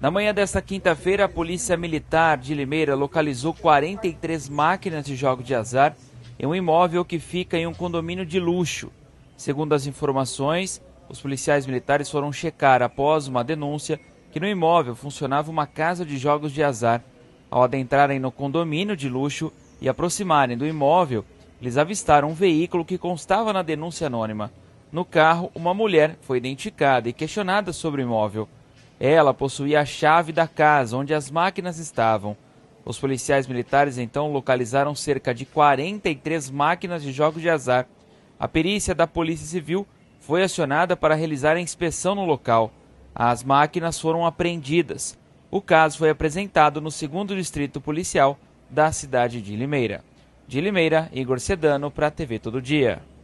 Na manhã desta quinta-feira, a Polícia Militar de Limeira localizou 43 máquinas de jogo de azar em um imóvel que fica em um condomínio de luxo. Segundo as informações, os policiais militares foram checar após uma denúncia que no imóvel funcionava uma casa de jogos de azar. Ao adentrarem no condomínio de luxo e aproximarem do imóvel, eles avistaram um veículo que constava na denúncia anônima. No carro, uma mulher foi identificada e questionada sobre o imóvel. Ela possuía a chave da casa onde as máquinas estavam. Os policiais militares então localizaram cerca de 43 máquinas de jogos de azar. A perícia da Polícia Civil foi acionada para realizar a inspeção no local. As máquinas foram apreendidas. O caso foi apresentado no 2 Distrito Policial da cidade de Limeira. De Limeira, Igor Sedano para a TV Todo Dia.